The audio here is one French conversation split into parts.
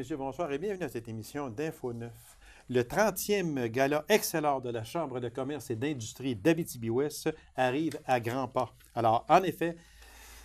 Monsieur, bonsoir et bienvenue à cette émission d'Info 9. Le 30e gala Excellor de la Chambre de commerce et d'industrie d'Abitibi-Ouest arrive à grands pas. Alors, en effet,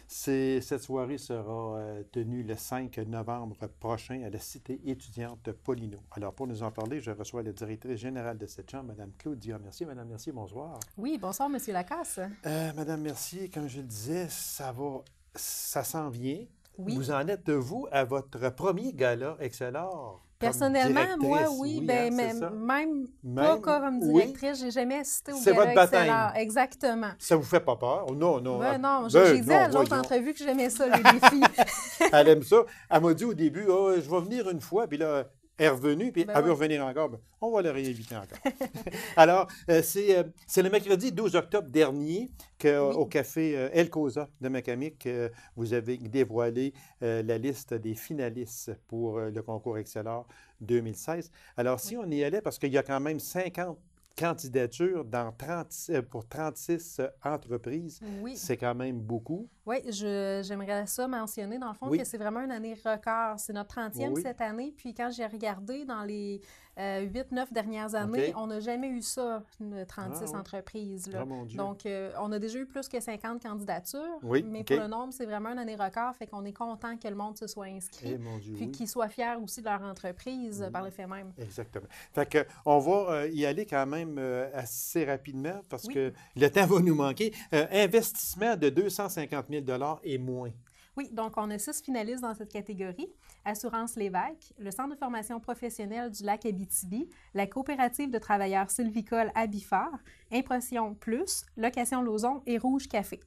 cette soirée sera euh, tenue le 5 novembre prochain à la Cité étudiante Polino. Alors, pour nous en parler, je reçois la directrice générale de cette chambre, Mme Claudia Merci, Madame. Merci, bonsoir. Oui, bonsoir, M. Lacasse. Euh, Mme Mercier, comme je le disais, ça va, ça s'en vient. Vous en êtes vous à votre premier gala Excelor. Personnellement, moi, oui, ben, hein, même, même, même, pas comme directrice, j'ai jamais assisté au gala votre bataille. Exactement. Ça vous fait pas peur? Non, non. Ben, ah, non, j'ai ben, dit à l'autre entrevue que j'aimais ça, les défis. elle aime ça. Elle m'a dit au début, ah, je vais venir une fois, puis là, est revenu, puis ben elle veut revenir encore. Ben, on va le rééviter encore. Alors, euh, euh, c'est, le mercredi 12 octobre dernier que, au café euh, El Cosa de Macamic, vous avez dévoilé la liste des finalistes pour le concours Excelor 2016. Alors, si on y allait, parce qu'il y a quand même 50 candidature dans euh, pour 36 euh, entreprises. C'est quand même beaucoup. Oui, j'aimerais ça mentionner, dans le fond, que c'est vraiment une année record. C'est notre 30e cette année. Puis quand j'ai regardé dans les euh, huit, 9 neuf dernières années, on n'a jamais eu ça, une 36 ah entreprises. Là. Ah, Donc, euh, on a déjà eu plus que 50 candidatures, mais pour le nombre, c'est vraiment un année record, fait qu'on est content que le monde se soit inscrit, et eh, puis qu'ils soient fiers aussi de leur entreprise mm-hmm. par le fait même. Exactement. Fait qu'on on va euh, y aller quand même assez rapidement parce que le temps va nous manquer. investissement de 250 000 et moins. Oui, donc on a six finalistes dans cette catégorie. Assurance Lévesque, le Centre de formation professionnelle du lac Abitibi, la coopérative de travailleurs sylvicoles Abifar, Impression Plus, Location Lauson et Rouge Café.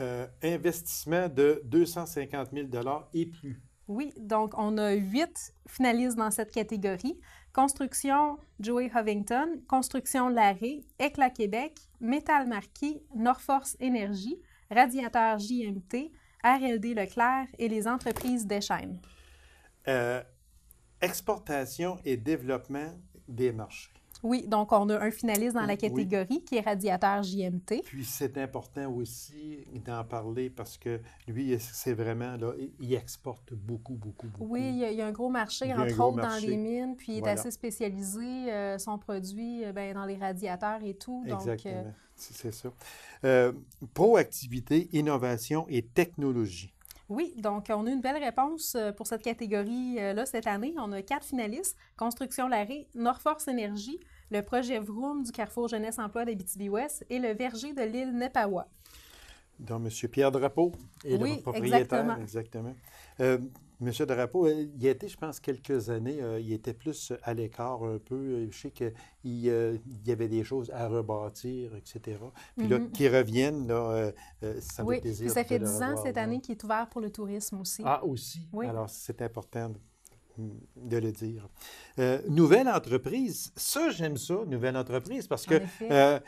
Euh, investissement de 250 000 et plus. Oui, donc on a huit finalistes dans cette catégorie. Construction Joey Hovington, Construction Larré, Éclat Québec, Métal Marquis, Norforce Énergie, Radiateur JMT, RLD Leclerc et les entreprises des chaînes. Euh, exportation et développement des marchés. Oui, donc on a un finaliste dans la catégorie qui est radiateur JMT. Puis c'est important aussi d'en parler parce que lui, c'est vraiment, là, il exporte beaucoup, beaucoup, beaucoup. Oui, il y a, un gros marché, entre autres, dans les mines, puis il est assez spécialisé, euh, son produit, euh, ben, dans les radiateurs et tout. Euh, Exactement, c'est ça. proactivité, innovation et technologie. Oui, donc on a une belle réponse pour cette catégorie-là cette année. On a quatre finalistes, Construction Larry, Norforce Énergie, le projet Vroom du Carrefour Jeunesse Emploi d'Abitibi-Ouest et le verger de l'île Nepawa. Donc, M. Pierre Drapeau est le propriétaire. Exactement. exactement. Euh, M. Drapeau, euh, il a été, je pense, quelques années, euh, il était plus à l'écart un peu. Euh, je sais qu'il y avait des choses à rebâtir, etc. Puis là, mm reviennent, là, ça me oui. fait plaisir. ça fait 10 ans cette année qu'il est ouvert pour le tourisme aussi. Ah, aussi? Alors, c'est important de le dire. Euh, nouvelle entreprise, ça j'aime ça, nouvelle entreprise, parce que euh,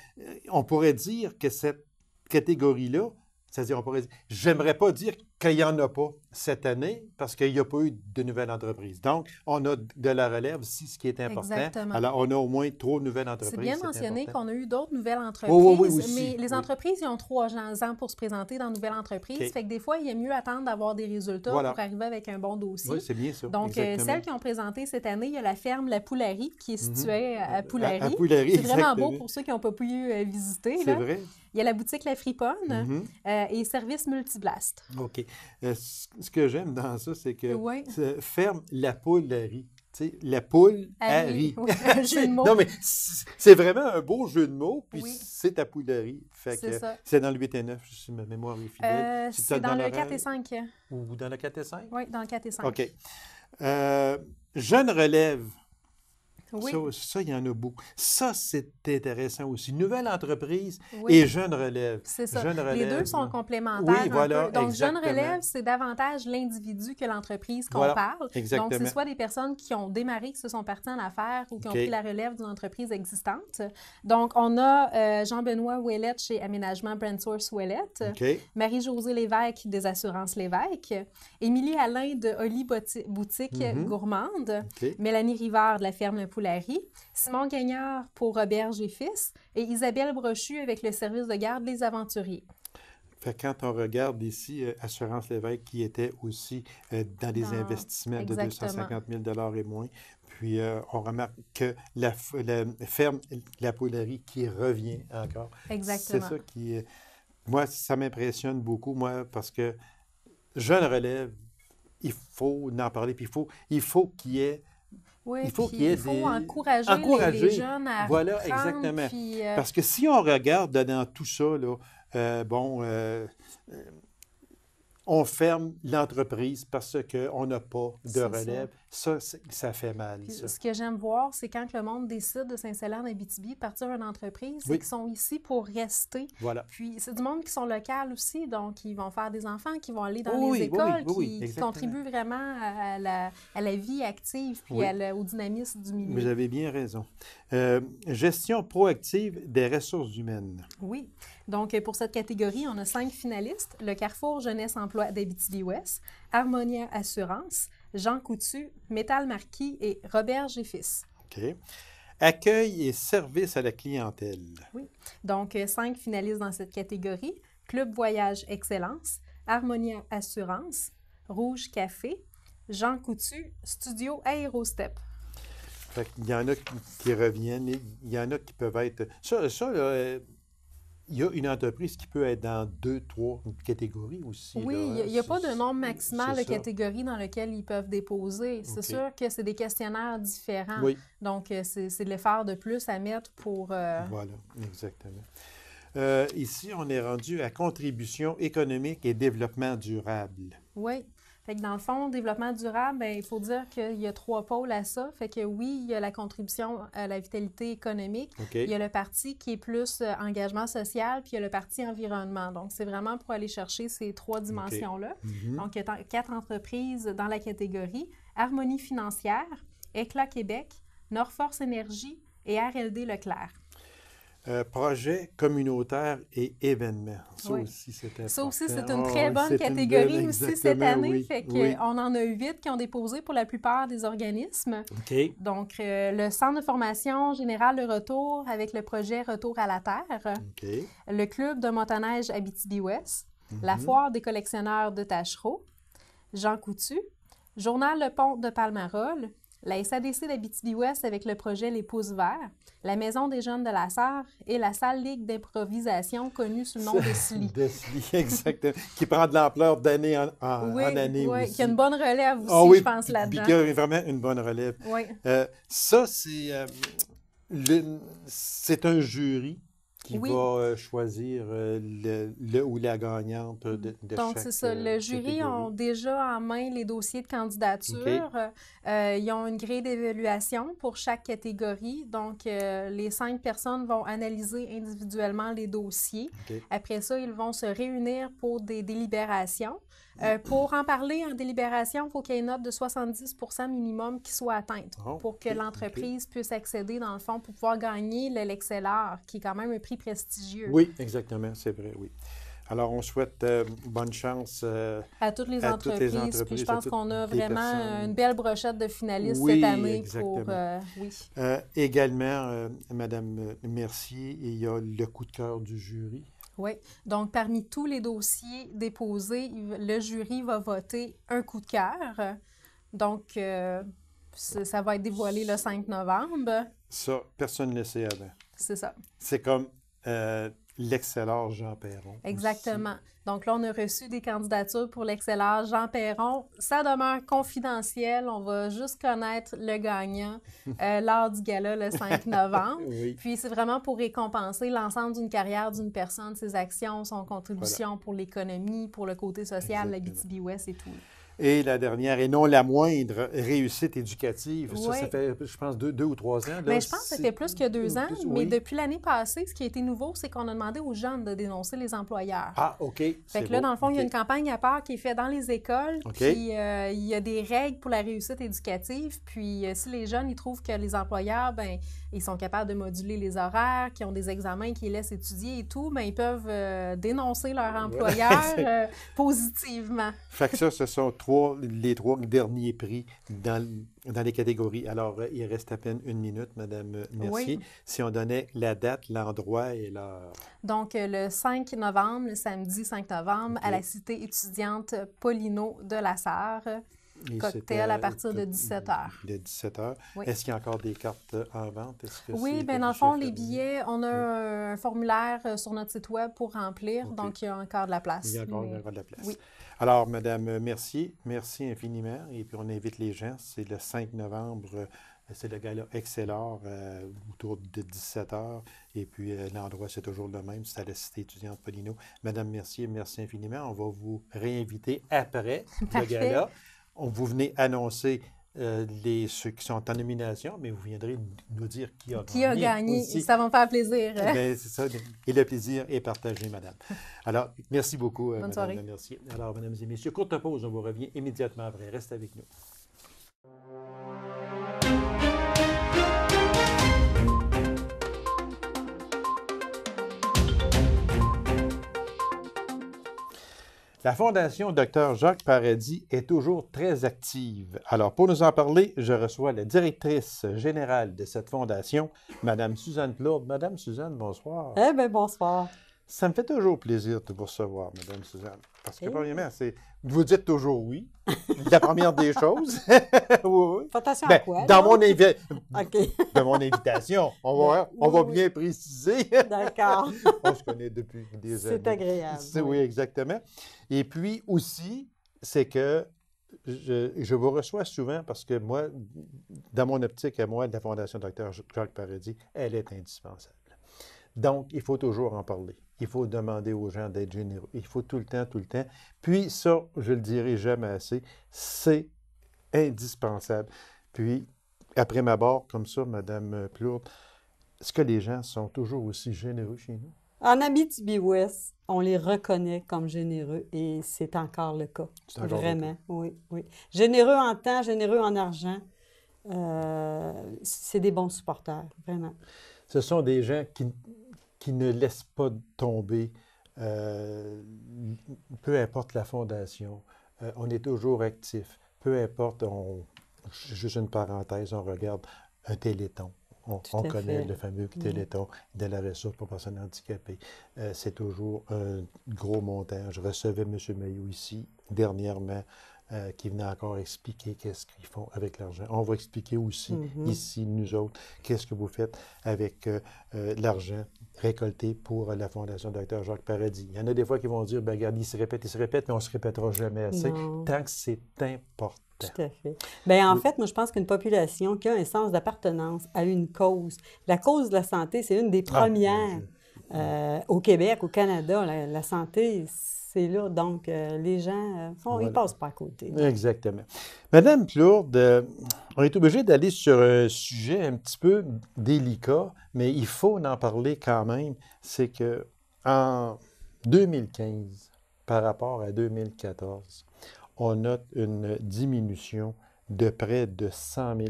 on pourrait dire que cette catégorie-là, c'est-à-dire on pourrait dire, j'aimerais pas dire qu'il n'y en a pas cette année parce qu'il n'y a pas eu de nouvelles entreprises. Donc, on a de la relève, si ce qui est important. Exactement. Alors, on a au moins trois nouvelles entreprises. C'est bien mentionné qu'on a eu d'autres nouvelles entreprises, oui, oui, mais les entreprises, ils ont trois ans pour se présenter dans nouvelles entreprises. Fait que des fois, il est mieux attendre d'avoir des résultats pour arriver avec un bon dossier. Oui, c'est bien ça. Donc, euh, celles qui ont présenté cette année, il y a la ferme La Poulary qui est mhm. située à euh, Poulary. c'est vraiment beau pour ceux qui n'ont pas pu euh, visiter. C'est vrai. Il y a la boutique La Friponne mhm. et Service Multiblast. OK. Euh, ce que j'aime dans ça, c'est que tu ferme la poule à riz. la poule à riz. non, mais c'est vraiment un beau jeu de mots, puis c'est ta poule à riz. C'est dans le 8 et 9, si ma mémoire est fidèle. Euh, c'est dans, le 4 et 5. Ou dans le 4 et 5? Oui, dans le 4 et 5. OK. Euh, jeune relève. Ça, il y en a beaucoup. Ça, c'est intéressant aussi. Nouvelle entreprise et jeune relève. C'est ça. Les deux sont complémentaires. Oui, voilà. Donc, jeune relève, c'est davantage l'individu que l'entreprise qu'on parle. Donc, c'est soit des personnes qui ont démarré, qui se sont parties en affaires ou qui ont pris la relève d'une entreprise existante. Donc, on a euh, Jean-Benoît Ouellette chez Aménagement Brandsource Ouellette, Marie-Josée Lévesque des Assurances Lévesque, Émilie Alain de Oli Boutique mhm. Gourmande, Mélanie Rivard de la ferme Le Simon Gagnard pour Robert et Fils et Isabelle Brochu avec le service de garde Les Aventuriers. quand on regarde ici, euh, Assurance Lévesque qui était aussi euh, dans des investissements de 250 000 et moins. Puis euh, on remarque que la, ferme La Poulerie qui revient encore. Exactement. C'est ça qui. moi, ça m'impressionne beaucoup, moi, parce que je jeune relève, il faut en parler. Puis il faut, il faut qu'il y ait il faut encourager, Les, jeunes à Voilà, exactement. Euh, parce que si on regarde dans tout ça, euh, bon, euh, on ferme l'entreprise parce qu'on n'a pas de relève. Ça, ça fait mal. Ça. Ce que j'aime voir, c'est quand le monde décide de s'installer en Abitibi, partir une entreprise, c'est qu'ils sont ici pour rester. Voilà. Puis c'est du monde qui sont local aussi, donc ils vont faire des enfants, qui vont aller dans les écoles, qui, contribuent vraiment à la, vie active puis au dynamisme du milieu. Vous avez bien raison. Euh, gestion proactive des ressources humaines. Oui. Donc, pour cette catégorie, on a cinq finalistes. Le Carrefour Jeunesse Emploi d'Abitibi-Ouest, Harmonia Assurance, Jean Coutu, Métal Marquis et Robert Géfis. OK. Accueil et service à la clientèle. Oui. Donc, euh, cinq finalistes dans cette catégorie Club Voyage Excellence, Harmonia Assurance, Rouge Café, Jean Coutu, Studio AeroStep. il y en a qui reviennent, il y en a qui peuvent être. ça là, euh, il y a une entreprise qui peut être dans deux, trois catégories aussi. Oui, il n'y a, pas de nombre maximal de catégories dans lesquelles ils peuvent déposer. C'est sûr que c'est des questionnaires différents. Donc, euh, c'est de l'effort de plus à mettre pour... Euh, voilà, exactement. Euh, ici, on est rendu à contribution économique et développement durable. Oui. Fait dans le fond, développement durable, ben, il faut dire qu'il y a trois pôles à ça. Fait que oui, il y a la contribution à la vitalité économique. Il y a le parti qui est plus euh, engagement social, puis il y a le parti environnement. Donc, c'est vraiment pour aller chercher ces trois dimensions-là. Mm-hmm. Donc, il y a quatre entreprises dans la catégorie. Harmonie financière, Éclat Québec, Norforce Énergie et RLD Leclerc. Projets euh, projet communautaire et événements. Ça aussi, c'est Ça aussi, c'est une ah très bonne catégorie aussi cette année. Euh, on en a eu huit qui ont déposé pour la plupart des organismes. Donc, euh, le Centre de formation générale de retour avec le projet Retour à la Terre, le Club de motoneige Abitibi-Ouest, mhm. la Foire des collectionneurs de Tachereau, Jean Coutu, Journal Le Pont de Palmarol, la SADC d'Abitibi-Ouest avec le projet Les Pouces Verts, la Maison des Jeunes de la Sarre et la Salle Ligue d'improvisation connue sous le nom de SLI. de SLI, exactement. qui prend de l'ampleur d'année en, année oui, oui, qui a une bonne relève ah aussi, je pense, là-dedans. oui, Qui a vraiment une bonne relève. Oui. Euh, ça, c'est... Euh, c'est un jury qui va euh, choisir euh, le, ou la gagnante de, Donc, c'est ça. Le euh, jury a ont déjà en main les dossiers de candidature. ils ont une grille d'évaluation pour chaque catégorie. Donc, les cinq personnes vont analyser individuellement les dossiers. Après ça, ils vont se réunir pour des délibérations. Euh, pour en parler en délibération, faut il faut qu'il y ait une note de 70 minimum qui soit atteinte oh, pour que l'entreprise puisse accéder, dans le fond, pour pouvoir gagner l'Excelar, qui est quand même un prix prestigieux. Oui, exactement, c'est vrai, oui. Alors, on souhaite euh, bonne chance euh, à, toutes les, à toutes les, entreprises. je pense qu'on a vraiment une belle brochette de finalistes cette année. Exactement. également, Madame Mercier, il y a le coup de cœur du jury. Oui. Donc, parmi tous les dossiers déposés, le jury va voter un coup de cœur. Donc, euh, ça va être dévoilé le 5 novembre. Ça, personne ne le sait avant. C'est ça. C'est comme, euh, l'excellent Jean Perron. Exactement. Donc là, on a reçu des candidatures pour l'excellent Jean Perron. Ça demeure confidentiel. On va juste connaître le gagnant euh, lors du gala le 5 novembre. Puis c'est vraiment pour récompenser l'ensemble d'une carrière d'une personne, ses actions, son contribution pour l'économie, pour le côté social, le la BTB West et tout. Et la dernière, et non la moindre, réussite éducative. Ça, ça fait, je pense, deux, deux ou trois ans. mais je pense que ça fait plus que deux ans. mais depuis l'année passée, ce qui a été nouveau, c'est qu'on a demandé aux jeunes de dénoncer les employeurs. Ah, OK. Fait que là, dans le fond, il y a une campagne à part qui est faite dans les écoles. Euh, il y a des règles pour la réussite éducative. Puis euh, si les jeunes, ils trouvent que les employeurs, ben ils sont capables de moduler les horaires, qui ont des examens, qui laissent étudier et tout, mais ben, ils peuvent euh, dénoncer leur employeur euh, positivement. fait que ça, ce sont les trois derniers prix dans, dans les catégories. Alors, euh, il reste à peine une minute, Madame Mercier. Si on donnait la date, l'endroit et l'heure. Donc, le 5 novembre, le samedi 5 novembre, à la Cité étudiante Paulino de la Sarre cocktail à euh, partir de 17 h. De 17 h. Est-ce qu'il y a encore des cartes en vente? Que oui, bien, dans le fond, les billets, on a un formulaire euh, sur notre site Web pour remplir, donc il y a encore de la place. Il y a encore, de la place. Oui. Alors, Madame, merci. Merci infiniment. Et puis, on invite les gens. C'est le 5 novembre. Euh, c'est le gala Excellor autour de 17 h. Et puis, l'endroit, c'est toujours le même. C'est à la Cité étudiante Polino. Madame Mercier, merci infiniment. On va vous réinviter après le gala vous venez annoncer euh, les, ceux qui sont en nomination, mais vous viendrez nous dire qui a gagné. Qui a gagné, ça va me faire plaisir. Eh c'est ça. Et le plaisir est partagé, madame. Alors, merci beaucoup, euh, Bonne soirée. Merci. Alors, mesdames et messieurs, courte pause, on vous revient immédiatement après. Reste avec nous. La Fondation Dr Jacques Paradis est toujours très active. Alors, pour nous en parler, je reçois la directrice générale de cette fondation, Madame Suzanne Claude. Madame Suzanne, bonsoir. Eh bien, bonsoir. Ça me fait toujours plaisir de vous recevoir, Madame Suzanne. Parce que, eh premièrement, c'est vous dites toujours oui, la première des choses. oui, oui. Attention ben, quoi? Dans mon, mon invitation, on va, on va bien préciser. D'accord. on se connaît depuis des années. C'est agréable. Oui. exactement. Et puis aussi, c'est que je, vous reçois souvent parce que moi, dans mon optique à moi, de la Fondation Dr. Jacques Paradis, elle est indispensable. Donc, il faut toujours en parler. Il faut demander aux gens d'être généreux. Il faut tout le temps, tout le temps. Puis ça, je le dirai jamais assez, c'est indispensable. Puis, après ma barre, comme ça, Madame Plourde, est-ce que les gens sont toujours aussi généreux chez nous? En Abitibi-Ouest, on les reconnaît comme généreux et c'est encore le cas. Encore Vraiment, oui, oui. Généreux en temps, généreux en argent. Euh, c'est des bons supporters, vraiment. Ce sont des gens qui qui ne laisse pas tomber, euh, peu importe la fondation, euh, on est toujours actif. Peu importe, on, juste une parenthèse, on regarde un téléthon. On, connaît le fameux téléthon de la ressource pour personnes handicapées. Euh, c'est toujours un gros montage. Je recevais M. Maillot ici dernièrement euh, qui venaient encore expliquer qu'est-ce qu'ils font avec l'argent. On va expliquer aussi mhm. ici, nous autres, qu'est-ce que vous faites avec euh, euh, l'argent récolté pour la Fondation Dr. Jacques Paradis. Il y en a des fois qui vont dire, ben, regarde, il se répète, il se répète, mais on ne se répétera jamais assez, tant que c'est important. Tout à fait. Bien, en fait, moi, je pense qu'une population qui a un sens d'appartenance à une cause, la cause de la santé, c'est une des ah, premières. Euh, au Québec, au Canada, la, santé, c'est là. Donc, euh, les gens, euh, font, ils passent pas à côté. Exactement. Madame Plourde, on est obligé d'aller sur un sujet un petit peu délicat, mais il faut en parler quand même. C'est que en 2015, par rapport à 2014, on note une diminution de près de 100 000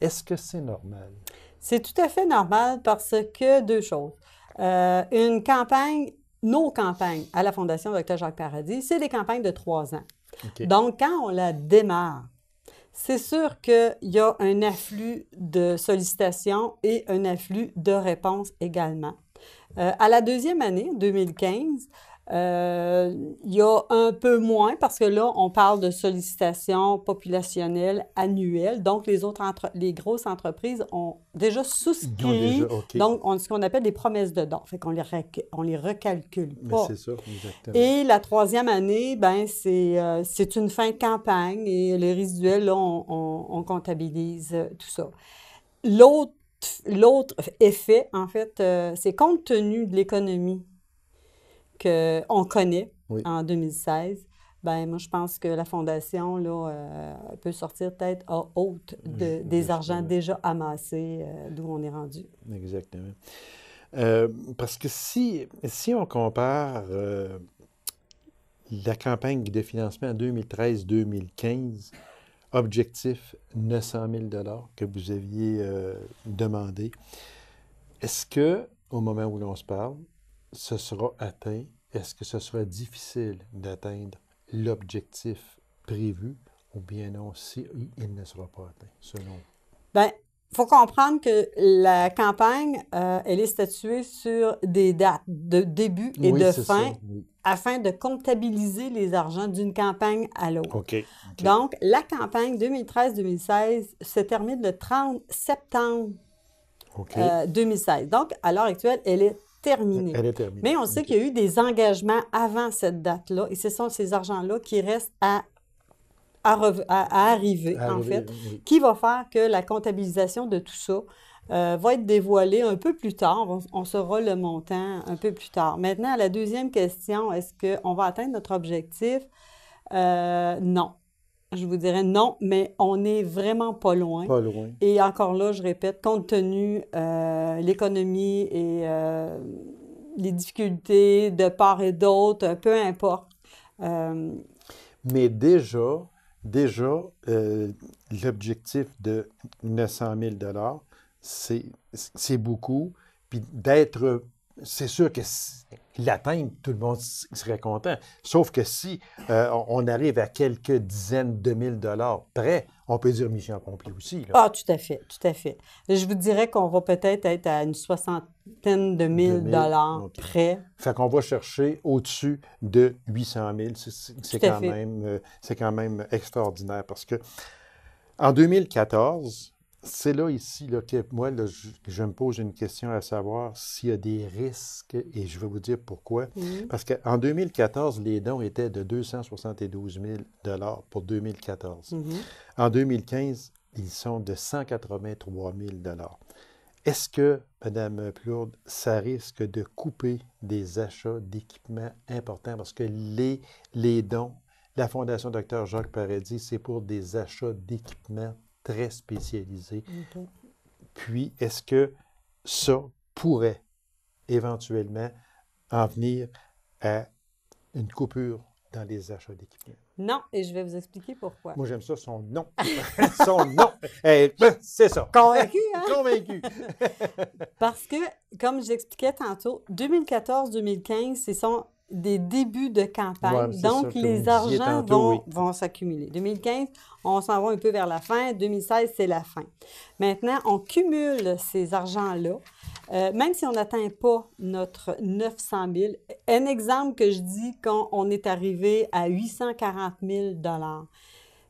Est-ce que c'est normal? C'est tout à fait normal parce que deux choses. Euh, une campagne, nos campagnes à la Fondation Dr. Jacques Paradis, c'est des campagnes de trois ans. Donc, quand on la démarre, c'est sûr qu'il y a un afflux de sollicitations et un afflux de réponses également. Euh, à la deuxième année, 2015, euh, il y a un peu moins parce que là, on parle de sollicitations populationnelles annuelles. Donc, les autres les grosses entreprises ont déjà souscrit. Donc, on, ce qu'on appelle des promesses de Fait qu'on les, on les recalcule pas. ça, exactement. Et la troisième année, ben, c'est, euh, c'est une fin de campagne et les résiduels, là, on, on, comptabilise euh, tout ça. L'autre, l'autre effet, en fait, c'est compte tenu de l'économie qu'on connaît en 2016, ben moi, je pense que la Fondation là, euh, peut sortir peut-être à haute des argents déjà amassés euh, d'où on est rendu. Exactement. Euh, parce que si, si on compare la campagne de financement 2013-2015, objectif 900 000 que vous aviez demandé, est-ce que, au moment où l'on se parle, ce sera atteint? Est-ce que ce sera difficile d'atteindre l'objectif prévu ou bien non, s'il il ne sera pas atteint, selon Bien, il faut comprendre que la campagne, euh, elle est statuée sur des dates de début et de fin afin de comptabiliser les argents d'une campagne à l'autre. Donc, la campagne 2013-2016 se termine le 30 septembre 2016. Euh, Donc, à l'heure actuelle, elle est Terminé. Mais on sait qu'il y a eu des engagements avant cette date-là, et ce sont ces argents-là qui restent à arriver, en fait, qui va faire que la comptabilisation de tout ça euh, va être dévoilée un peu plus tard. On, saura le montant un peu plus tard. Maintenant, la deuxième question, est-ce qu'on va atteindre notre objectif? Euh, non je vous dirais non, mais on n'est vraiment pas loin. Pas loin. Et encore là, je répète, compte tenu euh, l'économie et euh, les difficultés de part et d'autre, peu importe. Euh, mais déjà, déjà, l'objectif de 900 000 c'est beaucoup, puis d'être c'est sûr que si, l'atteindre, tout le monde serait content. Sauf que si euh, on arrive à quelques dizaines de mille dollars près, on peut dire mission accomplie aussi. Ah, tout à fait, tout à fait. Je vous dirais qu'on va peut-être être à une soixantaine de mille dollars près. Fait qu'on va chercher au-dessus de 800 000. C'est, quand, même, euh, c'est quand même extraordinaire parce que en 2014, c'est là ici que moi, je, me pose une question à savoir s'il y a des risques, et je vais vous dire pourquoi. Parce qu'en 2014, les dons étaient de 272 000 pour 2014. Mm-hmm. En 2015, ils sont de 183 000 Est-ce que, Madame Plourde, ça risque de couper des achats d'équipements importants parce que les, les dons la Fondation Dr. Jacques Paradis, c'est pour des achats d'équipements très spécialisé. Puis, est-ce que ça pourrait éventuellement en venir à une coupure dans les achats d'équipements? Non, et je vais vous expliquer pourquoi. Moi, j'aime ça, son nom. son nom. c'est ça. Convaincu, hein? Convaincu. Parce que, comme j'expliquais tantôt, 2014-2015, c'est son des débuts de campagne. Donc, les argents vont, s'accumuler. 2015, on s'en va un peu vers la fin. 2016, c'est la fin. Maintenant, on cumule ces argents-là. Euh, même si on n'atteint pas notre 900 000, un exemple que je dis quand on est arrivé à 840 000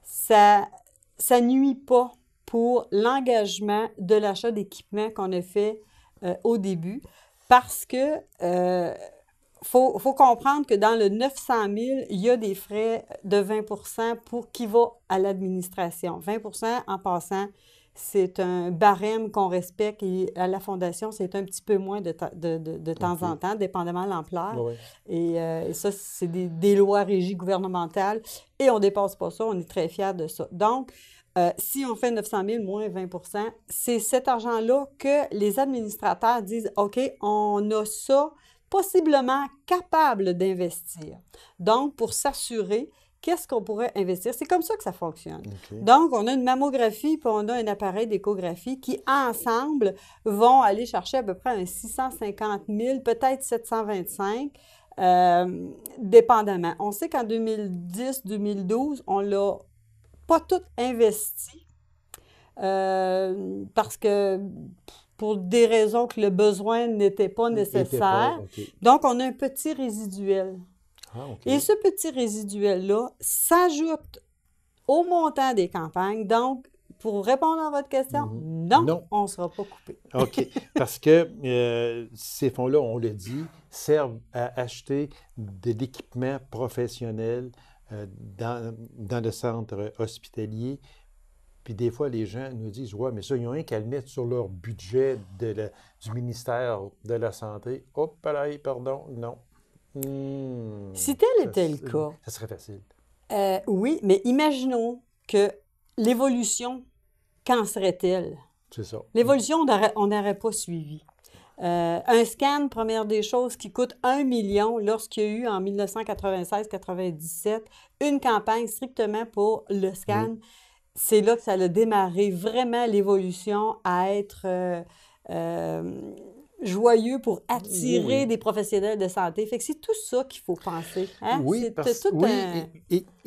ça, ça nuit pas pour l'engagement de l'achat d'équipement qu'on a fait euh, au début parce que euh, faut, faut comprendre que dans le 900 000, il y a des frais de 20 pour qui va à l'administration. 20 en passant, c'est un barème qu'on respecte et à la fondation, c'est un petit peu moins de, de, de, de temps en temps, dépendamment de l'ampleur. Euh, et, ça, c'est des, lois régies gouvernementales et on ne dépasse pas ça, on est très fiers de ça. Donc, euh, si on fait 900 000 moins 20 c'est cet argent-là que les administrateurs disent, OK, on a ça possiblement capable d'investir. Donc, pour s'assurer qu'est-ce qu'on pourrait investir. C'est comme ça que ça fonctionne. Donc, on a une mammographie, puis on a un appareil d'échographie qui, ensemble, vont aller chercher à peu près un 650 000, peut-être 725 euh, dépendamment. On sait qu'en 2010-2012, on l'a pas tout investi euh, parce que pour des raisons que le besoin n'était pas nécessaire. Donc, on a un petit résiduel. Ah, Et ce petit résiduel-là s'ajoute au montant des campagnes. Donc, pour répondre à votre question, mhm. non, on ne sera pas coupé. OK. Parce que euh, ces fonds-là, on le dit, servent à acheter de l'équipement professionnel euh, dans, dans le centre hospitalier puis des fois, les gens nous disent Ouais, mais ça, ils ont rien qu'à le mettre sur leur budget du ministère de la Santé. Hop, là, pardon, non. Hmm. si tel était le cas. Ça serait facile. Euh, oui, mais imaginons que l'évolution, qu'en serait-elle? C'est ça. L'évolution, on n'aurait pas suivi. Euh, un scan, première des choses, qui coûte un million lorsqu'il y a eu en 1996-97 une campagne strictement pour le scan c'est là que ça a démarré vraiment l'évolution à être euh, euh, joyeux pour attirer des professionnels de santé. Fait que c'est tout ça qu'il faut penser. Hein? Oui, tout et,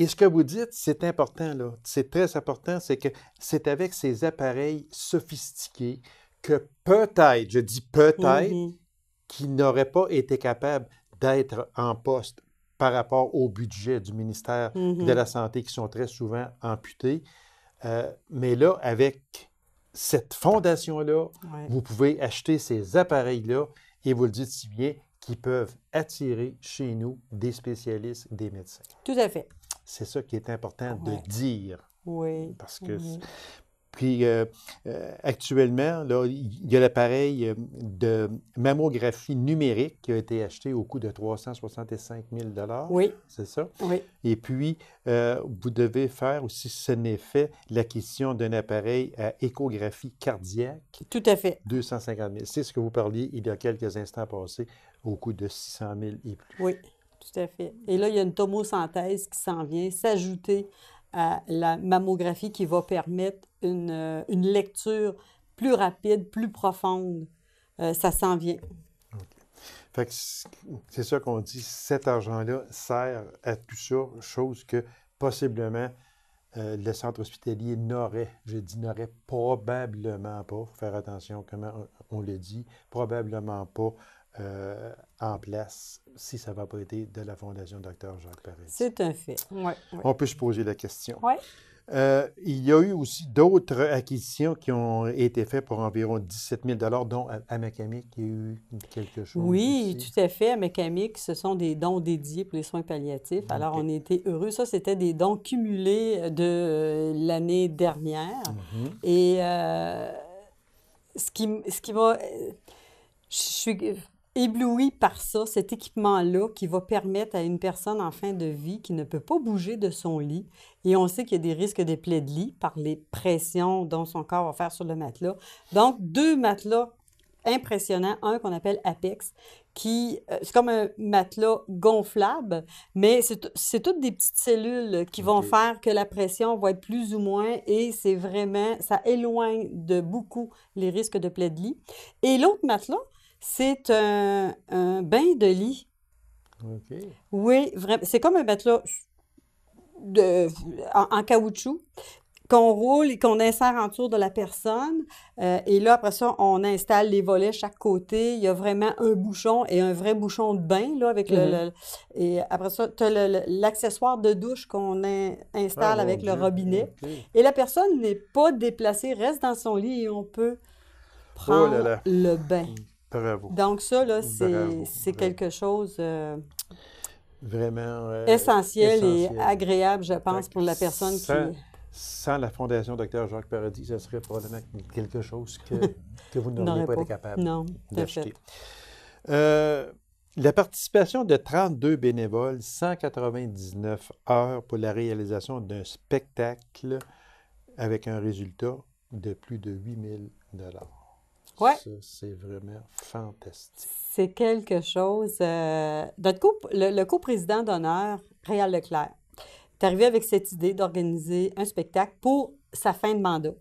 ce que vous dites, c'est important, là. C'est très important, c'est que c'est avec ces appareils sophistiqués que peut-être, je dis peut-être, mm-hmm. qui qu'ils n'auraient pas été capables d'être en poste par rapport au budget du ministère de mm-hmm. la Santé qui sont très souvent amputés. Euh, mais là, avec cette fondation-là, vous pouvez acheter ces appareils-là et vous le dites si bien qui peuvent attirer chez nous des spécialistes, des médecins. Tout à fait. C'est ça qui est important de dire. Oui. Parce que puis euh, euh, actuellement, là, il y a l'appareil euh, de mammographie numérique qui a été acheté au coût de 365 000 Oui. C'est ça? Oui. Et puis, vous devez faire aussi, ce n'est fait, l'acquisition d'un appareil à échographie cardiaque. Tout à fait. 250 000. C'est ce que vous parliez il y a quelques instants passés, au coût de 600 000 et plus. Oui, tout à fait. Et là, il y a une tomosynthèse qui s'en vient s'ajouter à la mammographie qui va permettre une, euh, une lecture plus rapide, plus profonde. Euh, ça s'en vient. c'est ça qu'on dit, cet argent-là sert à tout ça, chose que possiblement euh, le centre hospitalier n'aurait, je dis n'aurait probablement pas, faut faire attention comment on, le dit, probablement pas en place si ça va pas été de la Fondation Dr. Jacques Paris. C'est un fait. Ouais, On peut se poser la question. Oui. Euh, il y a eu aussi d'autres acquisitions qui ont été faites pour environ 17 000 dont Amakami qui a eu quelque chose. Oui, tout à fait. Amakami, ce sont des dons dédiés pour les soins palliatifs. Alors, on était heureux. Ça, c'était des dons cumulés de l'année dernière. Mhm. Et euh, ce qui, ce qui m'a. Je suis ébloui par ça, cet équipement-là qui va permettre à une personne en fin de vie qui ne peut pas bouger de son lit, et on sait qu'il y a des risques de plaies de lit par les pressions dont son corps va faire sur le matelas. Donc, deux matelas impressionnants, un qu'on appelle Apex, qui, euh, c'est comme un matelas gonflable, mais c'est toutes des petites cellules qui vont faire que la pression va être plus ou moins et c'est vraiment, ça éloigne de beaucoup les risques de plaies de lit. Et l'autre matelas, c'est un, bain de lit. Okay. Oui, c'est comme un matelas en, caoutchouc qu'on roule et qu'on insère en de la personne. Euh, et là, après ça, on installe les volets chaque côté. Il y a vraiment un bouchon et un vrai bouchon de bain, là, avec le, mm-hmm. Et après ça, tu as l'accessoire de douche qu'on installe ah, avec le robinet. Et la personne n'est pas déplacée, reste dans son lit et on peut oh prendre le bain. Mm. Bravo. Donc ça, là, c'est quelque chose... Euh, Vraiment. Euh, essentiel, et agréable, je pense, pour la personne qui... Sans la Fondation Dr. Jacques Paradis, ce serait probablement quelque chose que, que vous n'auriez pas, été capable d'acheter. Euh, la participation de 32 bénévoles, 199 heures pour la réalisation d'un spectacle avec un résultat de plus de 8000 dollars. Ouais. C'est vraiment fantastique. C'est quelque chose. Euh, coup, le, co coprésident d'honneur, Réal Leclerc, est arrivé avec cette idée d'organiser un spectacle pour sa fin de mandat.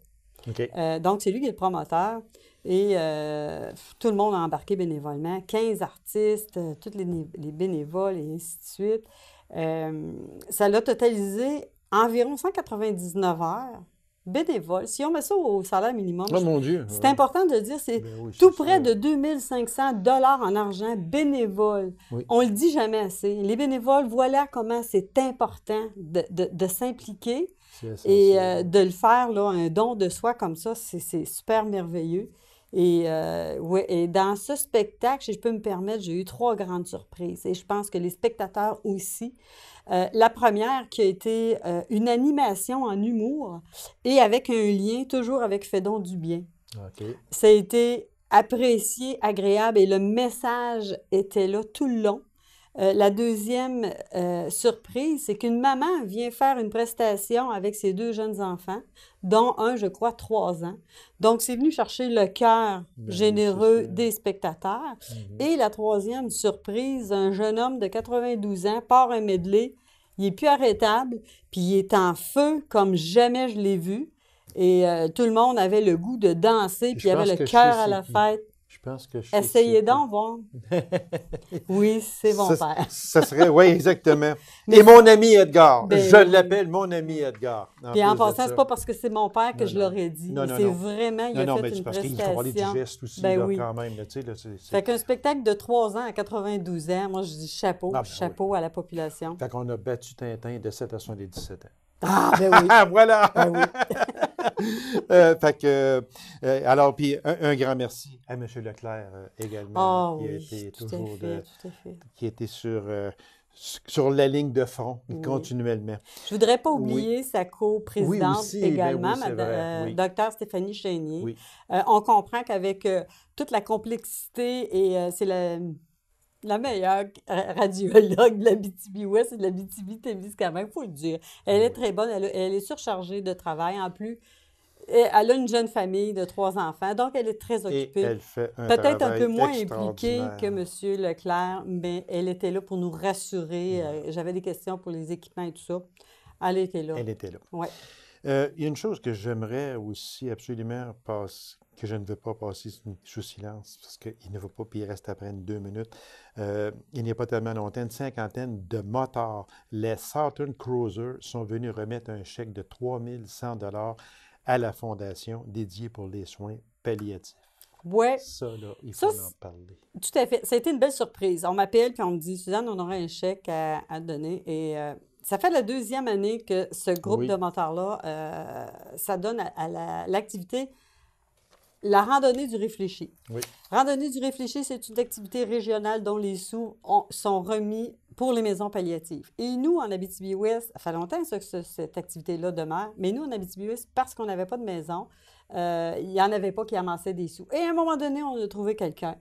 Euh, donc, c'est lui qui est le promoteur. Et euh, tout le monde a embarqué bénévolement, 15 artistes, tous les, les bénévoles et ainsi de suite. ça l'a totalisé environ 199 heures bénévoles, si on met ça au salaire minimum, oh, mon Dieu, c'est important de dire, c'est ben tout près de 2500 dollars en argent bénévole. On On le dit jamais assez. Les bénévoles, voilà comment c'est important de, de, s'impliquer et euh, de le faire, là, un don de soi comme ça, c'est super merveilleux. Et, euh, ouais, et dans ce spectacle, si je peux me permettre, j'ai eu trois grandes surprises et je pense que les spectateurs aussi. Euh, la première qui a été euh, une animation en humour et avec un lien toujours avec Fédon du bien. Ça a été apprécié, agréable et le message était là tout le long. Euh, la deuxième euh, surprise, c'est qu'une maman vient faire une prestation avec ses deux jeunes enfants, dont un, je crois, trois ans. Donc, c'est venu chercher le cœur ben généreux des spectateurs. Mhm. Et la troisième surprise, un jeune homme de 92 ans part un medley. Il est plus arrêtable, puis il est en feu comme jamais je l'ai vu. Et euh, tout le monde avait le goût de danser, puis il avait le cœur à la fête. Essayez d'en voir. oui, c'est mon père. ça serait, oui, exactement. Et mon ami Edgar. Ben je l'appelle mon ami Edgar. puis en passant, c'est pas parce que c'est mon père que je l'aurais dit. C'est vraiment, il non, a non, fait mais une parce prestation. Parce qu'il du geste aussi, ben quand même. Fait qu'un spectacle de 3 ans à 92 ans, moi, je dis chapeau, ah, ben chapeau à la population. Fait qu'on a battu Tintin de 7 à 77 ans. Ah, ben oui. voilà. Ben oui. Euh, fait que, euh, alors, puis un, grand merci à M. Leclerc également, qui, a été toujours qui était sur, euh, sur la ligne de fond continuellement. Je voudrais pas oublier sa co ben également, Mme Dr Stéphanie Chénier. on comprend qu'avec toute la complexité et c'est la la meilleure radiologue de la btb West et de la btb même il faut le dire. Elle est très bonne, elle, est surchargée de travail en plus. elle a une jeune famille de trois enfants, donc elle est très occupée. fait Peut-être un peu moins impliquée que M. Leclerc, mais elle était là pour nous rassurer. Euh, j'avais des questions pour les équipements et tout ça. Elle était là. Elle était là. Ouais. Euh, il y a une chose que j'aimerais aussi absolument passer, que je ne veux pas passer sous silence parce qu'il ne veut pas, puis il reste à prendre deux minutes. Euh, il n'y a pas tellement longtemps, une cinquantaine de motards, les Saturn Cruiser, sont venus remettre un chèque de 3100 dollars à la fondation dédiée pour les soins palliatifs. Ouais. Ça, là, il faut en parler. Tout à fait. Ça a été une belle surprise. On m'appelle puis on me dit, Suzanne, on aura un chèque à, donner. Et euh, ça fait la deuxième année que ce groupe de motards-là, euh, ça donne à, l'activité la randonnée du réfléchi. Randonnée du réfléchi, c'est une activité régionale dont les sous sont remis pour les maisons palliatives. Et nous, en Abitibi-Ouest, ça fait longtemps que cette activité-là demeure, mais nous, en Abitibi-Ouest, parce qu'on n'avait pas de maison, euh, il n'y en avait pas qui amassaient des sous. Et à un moment donné, on a trouvé quelqu'un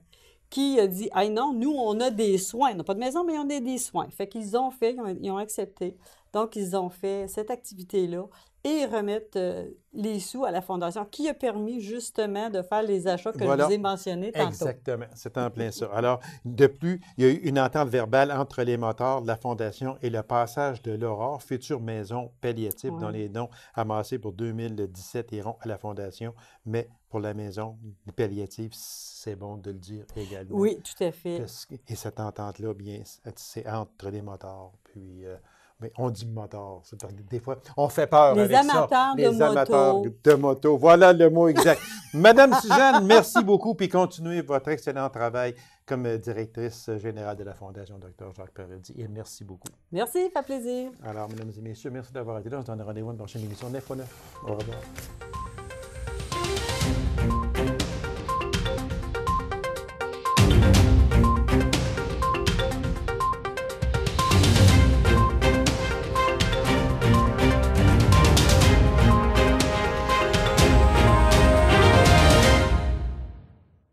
qui a dit Ah non, nous, on a des soins. On n'a pas de maison, mais on a des soins. Fait qu'ils ont fait, ils ont accepté. Donc, ils ont fait cette activité-là et remettre euh, les sous à la fondation qui a permis justement de faire les achats que je vous ai mentionnés tantôt. Exactement, c'est en plein ça. Alors, de plus, il y a eu une entente verbale entre les moteurs de la fondation et le passage de l'Aurore, future maison palliative dont les dons amassés pour 2017 iront à la fondation, mais pour la maison palliative, c'est bon de le dire également. Oui, tout à fait. Et cette entente-là, bien, c'est entre les moteurs, puis... Euh, mais on dit moteur. des fois, on fait peur. Les amateurs ça. de Les moto. amateurs de Voilà le mot exact. Madame Suzanne, merci beaucoup puis continuez votre excellent travail comme directrice générale de la Fondation Dr. Jacques Perredi. Et merci beaucoup. Merci, ça fait plaisir. Alors, mesdames et messieurs, merci d'avoir été là. On se donne rendez-vous dans une prochaine émission Au revoir.